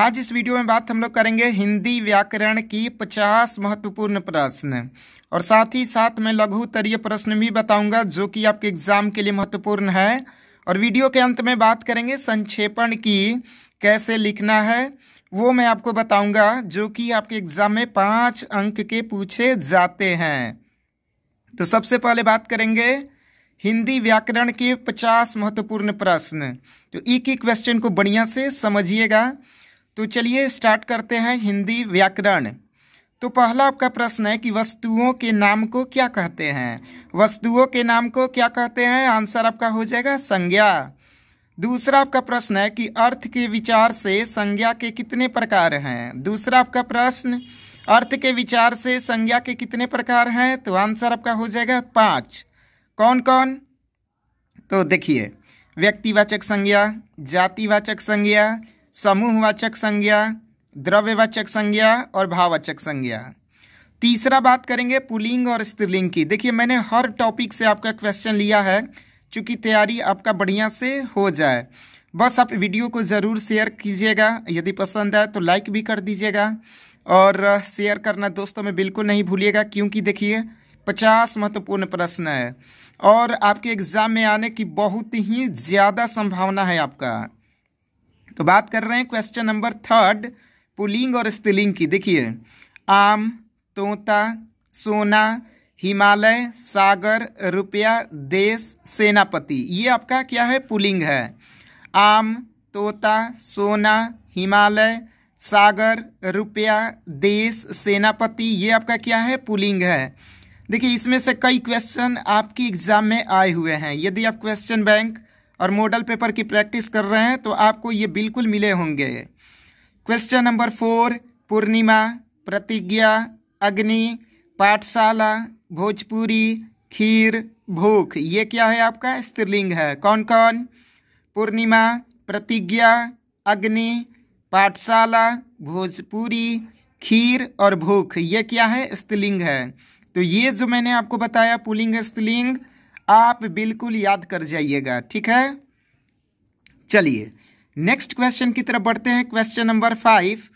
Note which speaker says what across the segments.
Speaker 1: आज इस वीडियो में बात हम लोग करेंगे हिंदी व्याकरण की पचास महत्वपूर्ण प्रश्न और साथ ही साथ मैं लघु तरीय प्रश्न भी बताऊंगा जो कि आपके एग्जाम के लिए महत्वपूर्ण है और वीडियो के अंत में बात करेंगे संक्षेपण की कैसे लिखना है वो मैं आपको बताऊंगा जो कि आपके एग्जाम में पाँच अंक के पूछे जाते हैं तो सबसे पहले बात करेंगे हिंदी व्याकरण के पचास महत्वपूर्ण प्रश्न तो एक ही क्वेश्चन को बढ़िया से समझिएगा तो चलिए स्टार्ट करते हैं हिंदी व्याकरण तो पहला आपका प्रश्न है कि वस्तुओं के नाम को क्या कहते हैं वस्तुओं के नाम को क्या कहते हैं आंसर आपका हो जाएगा संज्ञा दूसरा आपका प्रश्न है कि अर्थ के विचार से संज्ञा के कितने प्रकार हैं दूसरा आपका प्रश्न अर्थ के विचार से संज्ञा के कितने प्रकार हैं तो आंसर आपका हो जाएगा पाँच कौन कौन तो देखिए व्यक्तिवाचक संज्ञा जातिवाचक संज्ञा समूहवाचक संज्ञा द्रव्यवाचक संज्ञा और भाववाचक संज्ञा तीसरा बात करेंगे पुलिंग और स्त्रीलिंग की देखिए मैंने हर टॉपिक से आपका क्वेश्चन लिया है चूँकि तैयारी आपका बढ़िया से हो जाए बस आप वीडियो को ज़रूर शेयर कीजिएगा यदि पसंद आए तो लाइक भी कर दीजिएगा और शेयर करना दोस्तों में बिल्कुल नहीं भूलिएगा क्योंकि देखिए पचास महत्वपूर्ण प्रश्न है और आपके एग्ज़ाम में आने की बहुत ही ज़्यादा संभावना है आपका तो बात कर रहे हैं क्वेश्चन नंबर थर्ड पुलिंग और स्त्रीलिंग की देखिए आम तोता सोना हिमालय सागर रुपया देश सेनापति ये आपका क्या है पुलिंग है आम तोता सोना हिमालय सागर रुपया देश सेनापति ये आपका क्या है पुलिंग है देखिए इसमें से कई क्वेश्चन आपके एग्ज़ाम में आए हुए हैं यदि आप क्वेश्चन बैंक और मॉडल पेपर की प्रैक्टिस कर रहे हैं तो आपको ये बिल्कुल मिले होंगे क्वेश्चन नंबर फोर पूर्णिमा प्रतिज्ञा अग्नि पाठशाला भोजपुरी खीर भूख ये क्या है आपका स्त्रीलिंग है कौन कौन पूर्णिमा प्रतिज्ञा अग्नि पाठशाला भोजपुरी खीर और भूख ये क्या है स्त्रीलिंग है तो ये जो मैंने आपको बताया पुलिंग स्त्रीलिंग आप बिल्कुल याद कर जाइएगा ठीक है चलिए नेक्स्ट क्वेश्चन की तरफ बढ़ते हैं क्वेश्चन नंबर फाइव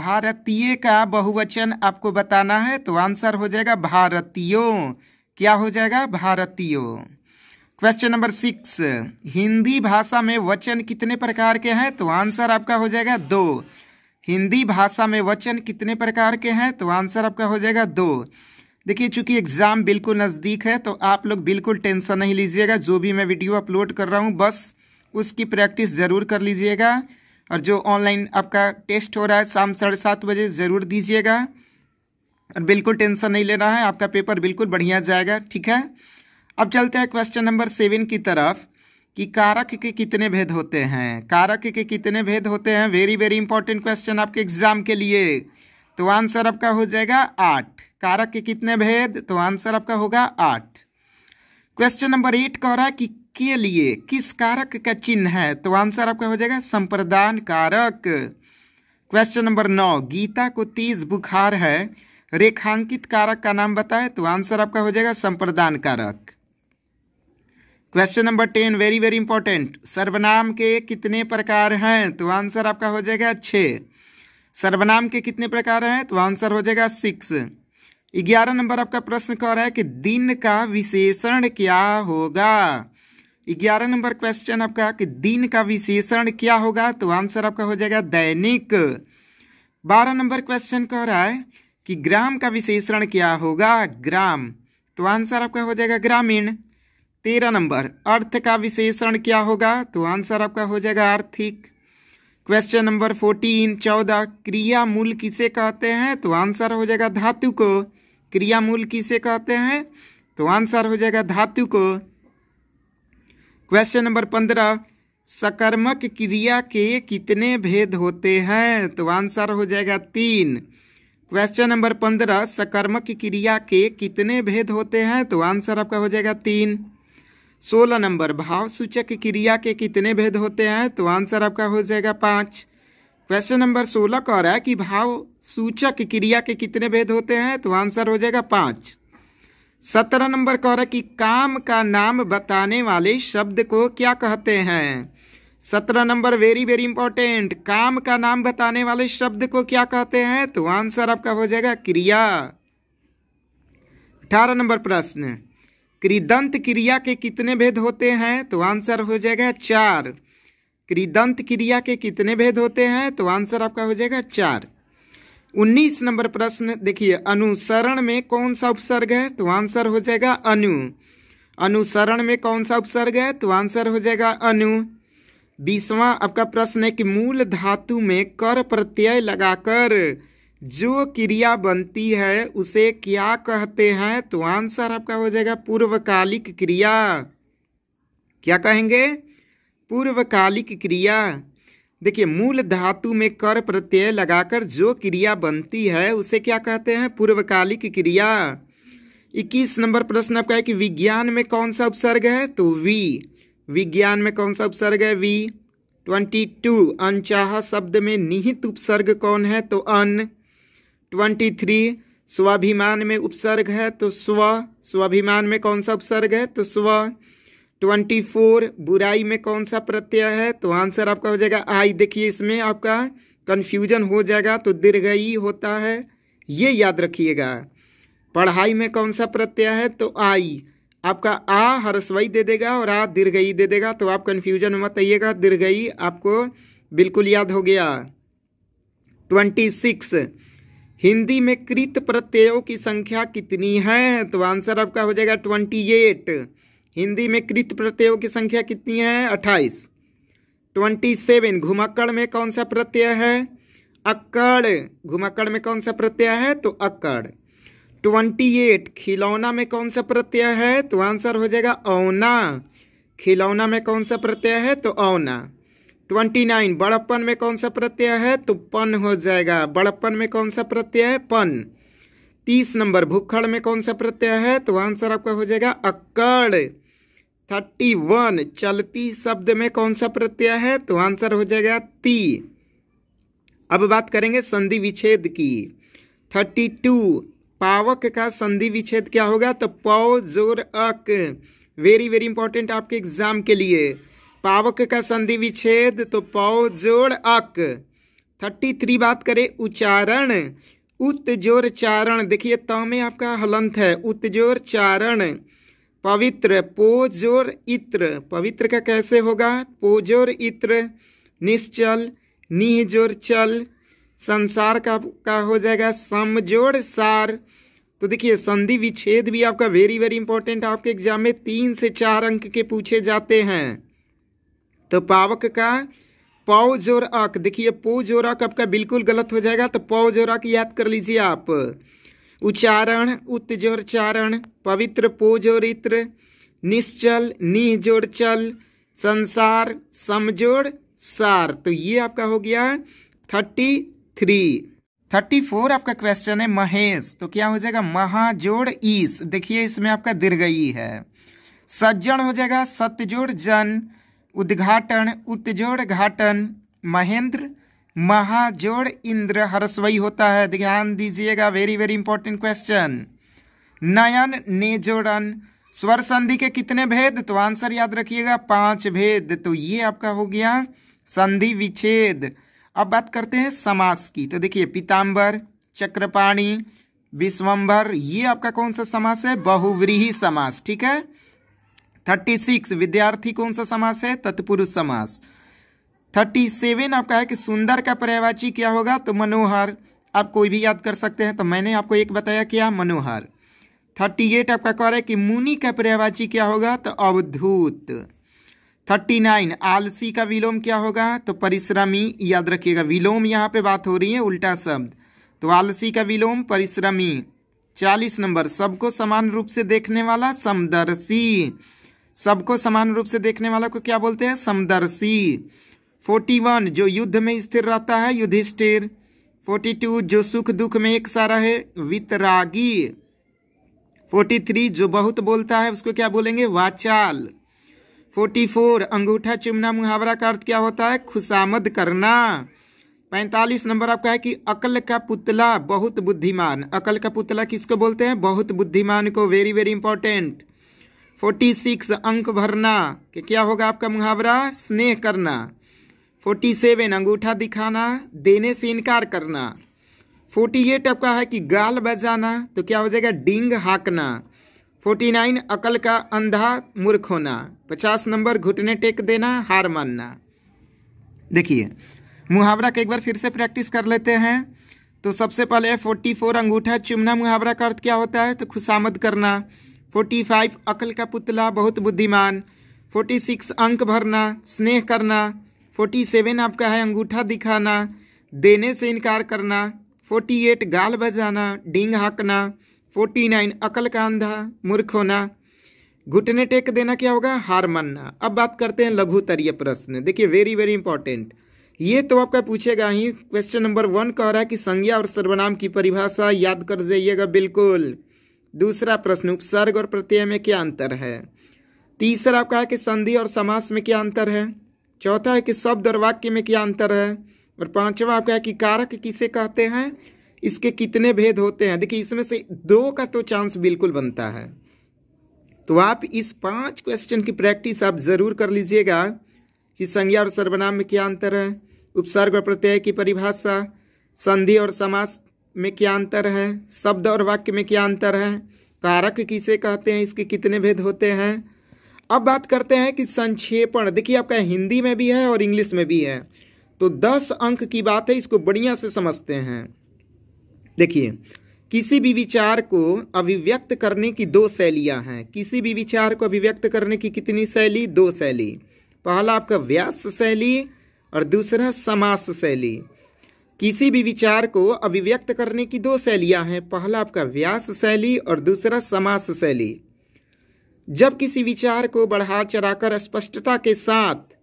Speaker 1: भारतीय का बहुवचन आपको बताना है तो आंसर हो जाएगा भारतीयों क्या हो जाएगा भारतीयों क्वेश्चन नंबर सिक्स हिंदी भाषा में वचन कितने प्रकार के हैं तो आंसर आपका हो जाएगा दो हिंदी भाषा में वचन कितने प्रकार के हैं तो आंसर आपका हो जाएगा दो देखिए चूंकि एग्ज़ाम बिल्कुल नज़दीक है तो आप लोग बिल्कुल टेंशन नहीं लीजिएगा जो भी मैं वीडियो अपलोड कर रहा हूँ बस उसकी प्रैक्टिस ज़रूर कर लीजिएगा और जो ऑनलाइन आपका टेस्ट हो रहा है शाम साढ़े सात बजे ज़रूर दीजिएगा और बिल्कुल टेंशन नहीं लेना है आपका पेपर बिल्कुल बढ़िया जाएगा ठीक है अब चलते हैं क्वेश्चन नंबर सेवन की तरफ कि कारक के कितने भेद होते हैं कारक के कितने भेद होते हैं वेरी वेरी इंपॉर्टेंट क्वेश्चन आपके एग्जाम के लिए तो आंसर आपका हो जाएगा आठ कारक के कितने भेद तो आंसर आपका होगा आठ क्वेश्चन नंबर एट कह रहा है कि के लिए किस कारक का चिन्ह है तो आंसर आपका हो जाएगा संप्रदान कारक क्वेश्चन नंबर नौ गीता को तेज बुखार है रेखांकित कारक का नाम बताएं तो आंसर आपका हो जाएगा संप्रदान कारक question number ten very very important सर्वनाम के कितने प्रकार हैं तो आंसर आपका हो जाएगा छः सर्वनाम के कितने प्रकार हैं तो आंसर हो जाएगा सिक्स ग्यारह नंबर आपका प्रश्न कह रहा है कि दिन का विशेषण क्या होगा ग्यारह नंबर क्वेश्चन आपका कि दिन का विशेषण क्या होगा तो आंसर आपका हो जाएगा दैनिक बारह नंबर क्वेश्चन कह रहा है कि ग्राम का विशेषण क्या होगा ग्राम तो आंसर आपका हो जाएगा ग्रामीण तेरह नंबर अर्थ का विशेषण क्या होगा तो आंसर आपका हो जाएगा आर्थिक क्वेश्चन नंबर फोर्टीन चौदह क्रिया मूल किसे कहते हैं तो आंसर हो जाएगा धातु को क्रियामूल किसे कहते हैं तो आंसर हो जाएगा धातु को क्वेश्चन नंबर पंद्रह सकर्मक क्रिया के कितने भेद होते हैं तो आंसर हो जाएगा तीन क्वेश्चन नंबर पंद्रह सकर्मक क्रिया के कितने भेद होते हैं तो आंसर आपका हो जाएगा तीन सोलह नंबर भाव सूचक क्रिया के कितने भेद होते हैं तो आंसर आपका हो जाएगा पाँच क्वेश्चन नंबर सोलह कह रहा है कि भाव सूचक क्रिया के कितने भेद होते हैं तो आंसर हो जाएगा पाँच सत्रह नंबर कह रहा है कि काम का नाम बताने वाले शब्द को क्या कहते हैं सत्रह नंबर वेरी वेरी इंपॉर्टेंट काम का नाम बताने वाले शब्द को क्या कहते हैं तो आंसर आपका हो जाएगा क्रिया अठारह नंबर प्रश्न कृदंत क्रिया के कितने भेद होते हैं तो आंसर हो जाएगा चार कृदंत क्रिया के कितने भेद होते हैं तो आंसर आपका हो जाएगा चार उन्नीस नंबर प्रश्न देखिए अनुसरण में कौन सा उपसर्ग है तो आंसर हो जाएगा अनु अनुसरण में कौन सा उपसर्ग है तो आंसर हो जाएगा अनु बीसवा आपका प्रश्न है कि मूल धातु में कर प्रत्यय लगाकर जो क्रिया बनती है उसे क्या कहते हैं तो आंसर आपका हो जाएगा पूर्वकालिक क्रिया क्या कहेंगे पूर्वकालिक क्रिया देखिए मूल धातु में कर प्रत्यय लगाकर जो क्रिया बनती है उसे क्या कहते हैं पूर्वकालिक क्रिया इक्कीस नंबर प्रश्न आपका है कि विज्ञान में कौन सा उपसर्ग है तो वी विज्ञान में कौन सा उपसर्ग है वी ट्वेंटी टू अनचाह शब्द में निहित उपसर्ग कौन है तो अन ट्वेंटी थ्री स्वाभिमान में उपसर्ग है तो स्व स्वाभिमान में कौन सा उपसर्ग है तो स्व ट्वेंटी फोर बुराई में कौन सा प्रत्यय है तो आंसर आपका हो जाएगा आई देखिए इसमें आपका कन्फ्यूजन हो जाएगा तो दीर्घ होता है ये याद रखिएगा पढ़ाई में कौन सा प्रत्यय है तो आई आपका आ हरस्वई दे देगा और आ दीर्घई दे देगा तो आप कन्फ्यूजन मत आइएगा दीर्घई आपको बिल्कुल याद हो गया ट्वेंटी सिक्स हिंदी में कृत प्रत्ययों की संख्या कितनी है तो आंसर आपका हो जाएगा ट्वेंटी एट हिंदी में कृत प्रत्ययों की संख्या कितनी है अट्ठाईस ट्वेंटी सेवन घुमक्कड़ में कौन सा प्रत्यय है अक्कड़ घुमक्कड़ में कौन सा प्रत्यय है तो अक्कड़ ट्वेंटी एट खिलौना में कौन सा प्रत्यय है तो आंसर हो जाएगा औना खिलौना में कौन सा प्रत्यय है तो औना ट्वेंटी नाइन बड़प्पन में कौन सा प्रत्यय है तो पन हो जाएगा बड़प्पन में कौन सा प्रत्यय है पन तीस नंबर भूखड़ में कौन सा प्रत्यय है तो आंसर आपका हो जाएगा अक्कड़ थर्टी वन चलती शब्द में कौन सा प्रत्यय है तो आंसर हो जाएगा ती अब बात करेंगे संधि विच्छेद की थर्टी टू पावक का संधि विच्छेद क्या होगा तो पौ जोर अक वेरी वेरी इंपॉर्टेंट आपके एग्जाम के लिए पावक का संधि विच्छेद तो पौ जोड़ अक थर्टी थ्री बात करें उच्चारण उत्तोर चारण देखिए त में आपका हलंत है उत्तजोर चारण पवित्र पोजोर इत्र पवित्र का कैसे होगा पोजोर इत्र निश्चल निहजोर चल संसार का का हो जाएगा समजोर सार तो देखिए संधि विच्छेद भी आपका वेरी वेरी इंपॉर्टेंट आपके एग्जाम में तीन से चार अंक के पूछे जाते हैं तो पावक का पौ जोर अक देखिए पौ जोर अक आपका बिल्कुल गलत हो जाएगा तो पौ जोर अक याद कर लीजिए आप उच्चारण उत्जोर चारण पवित्र पोजोरित्र निश्चल निजोर चल संसार समजोर सार तो ये आपका हो गया थर्टी थ्री थर्टी फोर आपका क्वेश्चन है महेश तो क्या हो जाएगा महाजोड़ ईस देखिए इसमें आपका दीर्घई है सज्जन हो जाएगा सतजोड़ जन उद्घाटन उत्जोड़ घाटन महेंद्र महाजोड़ इंद्र हरस्वई होता है ध्यान दीजिएगा वेरी वेरी इंपॉर्टेंट क्वेश्चन नयन जोड़न स्वर संधि के कितने भेद तो आंसर याद रखिएगा पांच भेद तो ये आपका हो गया संधि विच्छेद अब बात करते हैं समास की तो देखिए पीताम्बर चक्रपाणी विश्वम्भर ये आपका कौन सा समास है बहुव्रीही समास ठीक है थर्टी सिक्स विद्यार्थी कौन सा समास है तत्पुरुष समास थर्टी सेवन आपका है कि सुंदर का पर्यायवाची क्या होगा तो मनोहर आप कोई भी याद कर सकते हैं तो मैंने आपको एक बताया क्या मनोहर थर्टी एट आपका कह रहा है कि मुनि का पर्यावाची क्या होगा तो अवधूत थर्टी नाइन आलसी का विलोम क्या होगा तो परिश्रमी याद रखिएगा विलोम यहाँ पे बात हो रही है उल्टा शब्द तो आलसी का विलोम परिश्रमी चालीस नंबर सबको समान रूप से देखने वाला समदर्शी सबको समान रूप से देखने वाला को क्या बोलते हैं समदर्शी फोर्टी वन जो युद्ध में स्थिर रहता है युधिष्ठिर फोर्टी टू जो सुख दुख में एक सारा है वितरागी फोर्टी थ्री जो बहुत बोलता है उसको क्या बोलेंगे वाचाल फोर्टी फोर अंगूठा चुमना मुहावरा का अर्थ क्या होता है खुशामद करना पैंतालीस नंबर आपका है कि अकल का पुतला बहुत बुद्धिमान अकल का पुतला किसको बोलते हैं बहुत बुद्धिमान को very very important forty six अंक भरना कि क्या होगा आपका मुहावरा स्नेह करना फोर्टी सेवन अंगूठा दिखाना देने से इनकार करना फोर्टी एट आपका है कि गाल बजाना तो क्या हो जाएगा डिंग हाँकना फोर्टी नाइन अकल का अंधा मूर्ख होना पचास नंबर घुटने टेक देना हार मानना देखिए मुहावरा का एक बार फिर से प्रैक्टिस कर लेते हैं तो सबसे पहले फोर्टी फोर अंगूठा चुमना मुहावरा का अर्थ क्या होता है तो खुशामद करना फोर्टी फाइव अकल का पुतला बहुत बुद्धिमान फोर्टी सिक्स अंक भरना स्नेह करना फोर्टी सेवन आपका है अंगूठा दिखाना देने से इनकार करना फोर्टी एट गाल बजाना डिंग हाँकना फोर्टी नाइन अकल का अंधा मूर्ख होना घुटने टेक देना क्या होगा हार मानना अब बात करते हैं लघुतरीय प्रश्न देखिए वेरी वेरी इंपॉर्टेंट ये तो आपका पूछेगा ही क्वेश्चन नंबर वन कह रहा है कि संज्ञा और सर्वनाम की परिभाषा याद कर जाइएगा बिल्कुल दूसरा प्रश्न उपसर्ग और प्रत्यय में क्या अंतर है तीसरा आपका है कि संधि और समास में क्या अंतर है चौथा है कि शब्द और वाक्य में क्या अंतर है और पांचवा आपका है कि कारक किसे कहते हैं इसके कितने भेद होते हैं देखिए इसमें से दो का तो चांस बिल्कुल बनता है तो आप इस पांच क्वेश्चन की प्रैक्टिस आप ज़रूर कर लीजिएगा कि संज्ञा और सर्वनाम में क्या अंतर है उपसर्ग और प्रत्यय की परिभाषा संधि और समास में क्या अंतर है शब्द और वाक्य में क्या अंतर है कारक किसे कहते हैं इसके कितने भेद होते हैं अब बात करते हैं कि संक्षेपण देखिए आपका हिंदी में भी है और इंग्लिश में भी है तो दस अंक की बात है इसको बढ़िया से समझते हैं देखिए किसी भी विचार को अभिव्यक्त करने की दो शैलियाँ हैं किसी भी विचार को अभिव्यक्त करने की कितनी शैली दो शैली पहला आपका व्यास शैली और दूसरा समास शैली किसी भी विचार को अभिव्यक्त करने की दो शैलियाँ हैं पहला आपका व्यास शैली और दूसरा समास शैली जब किसी विचार को बढ़ा चढ़ाकर स्पष्टता के साथ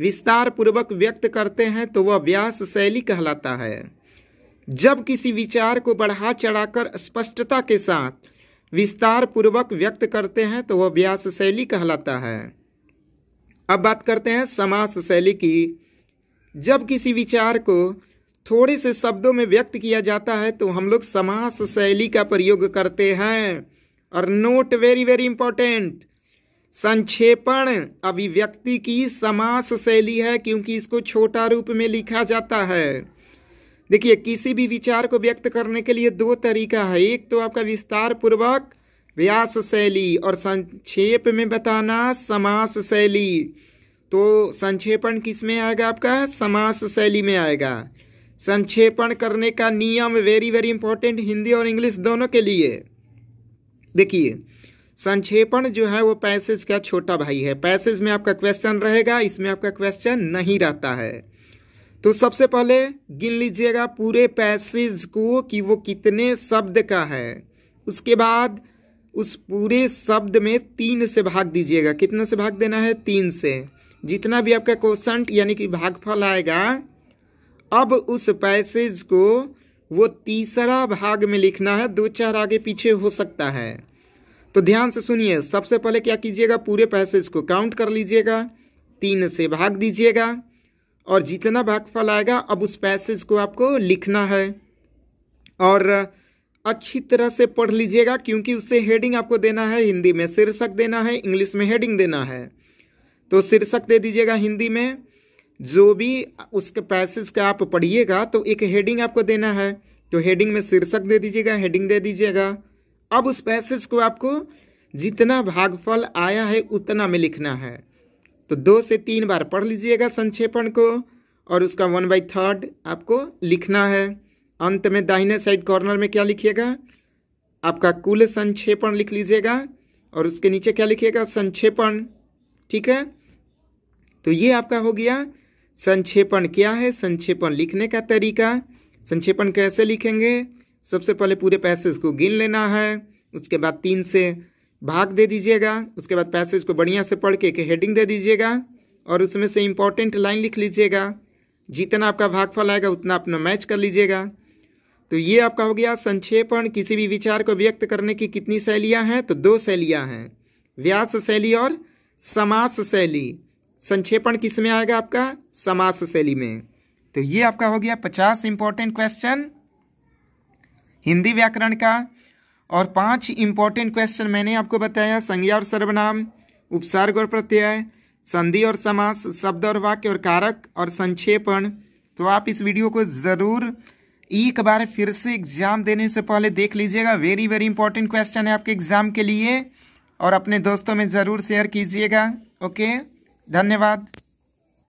Speaker 1: विस्तार पूर्वक व्यक्त करते हैं तो वह व्यास शैली कहलाता है जब किसी विचार को बढ़ा चढ़ाकर स्पष्टता के साथ विस्तार पूर्वक व्यक्त करते हैं तो वह व्यास शैली कहलाता है अब बात करते हैं समास शैली की जब किसी विचार को थोड़े से शब्दों में व्यक्त किया जाता है तो हम लोग समास शैली का प्रयोग करते हैं और नोट वेरी वेरी इंपॉर्टेंट संक्षेपण अभिव्यक्ति की समास शैली है क्योंकि इसको छोटा रूप में लिखा जाता है देखिए किसी भी विचार को व्यक्त करने के लिए दो तरीका है एक तो आपका विस्तार पूर्वक व्यास शैली और संक्षेप में बताना समास शैली तो संक्षेपण किस में आएगा आपका समास शैली में आएगा संक्षेपण करने का नियम वेरी वेरी इंपॉर्टेंट हिंदी और इंग्लिश दोनों के लिए देखिए संक्षेपण जो है वो पैसेज का छोटा भाई है पैसेज में आपका क्वेश्चन रहेगा इसमें आपका क्वेश्चन नहीं रहता है तो सबसे पहले गिन लीजिएगा पूरे पैसेज को कि वो कितने शब्द का है उसके बाद उस पूरे शब्द में तीन से भाग दीजिएगा कितना से भाग देना है तीन से जितना भी आपका क्वेश्चन यानी कि भागफल आएगा अब उस पैसेज को वो तीसरा भाग में लिखना है दो चार आगे पीछे हो सकता है तो ध्यान से सुनिए सबसे पहले क्या कीजिएगा पूरे पैसेज को काउंट कर लीजिएगा तीन से भाग दीजिएगा और जितना भागफल आएगा अब उस पैसेज को आपको लिखना है और अच्छी तरह से पढ़ लीजिएगा क्योंकि उससे हेडिंग आपको देना है हिंदी में शीर्षक देना है इंग्लिश में हेडिंग देना है तो शीर्षक दे दीजिएगा हिंदी में जो भी उसके पैसेज का आप पढ़िएगा तो एक हेडिंग आपको देना है तो हेडिंग में शीर्षक दे दीजिएगा हेडिंग दे दीजिएगा अब उस पैसेज को आपको जितना भागफल आया है उतना में लिखना है तो दो से तीन बार पढ़ लीजिएगा संक्षेपण को और उसका वन बाई थर्ड आपको लिखना है अंत में दाहिने साइड कॉर्नर में क्या लिखिएगा आपका कुल संक्षेपण लिख लीजिएगा और उसके नीचे क्या लिखिएगा संक्षेपण ठीक है तो ये आपका हो गया संक्षेपण क्या है संक्षेपण लिखने का तरीका संक्षेपण कैसे लिखेंगे सबसे पहले पूरे पैसेज को गिन लेना है उसके बाद तीन से भाग दे दीजिएगा उसके बाद पैसेज को बढ़िया से पढ़ के एक हेडिंग दे दीजिएगा और उसमें से इम्पॉर्टेंट लाइन लिख लीजिएगा जितना आपका भागफल आएगा उतना अपना मैच कर लीजिएगा तो ये आपका हो गया संक्षेपण किसी भी विचार को व्यक्त करने की कितनी शैलियाँ हैं तो दो शैलियाँ हैं व्यास शैली और समास शैली संक्षेपण किस में आएगा आपका समास शैली में तो ये आपका हो गया पचास इंपॉर्टेंट क्वेश्चन हिंदी व्याकरण का और पांच इंपॉर्टेंट क्वेश्चन मैंने आपको बताया संज्ञा और सर्वनाम उपसर्ग और प्रत्यय संधि और समास शब्द और वाक्य और कारक और संक्षेपण तो आप इस वीडियो को ज़रूर एक बार फिर से एग्जाम देने से पहले देख लीजिएगा वेरी वेरी इंपॉर्टेंट क्वेश्चन है आपके एग्जाम के लिए और अपने दोस्तों में ज़रूर शेयर कीजिएगा ओके धन्यवाद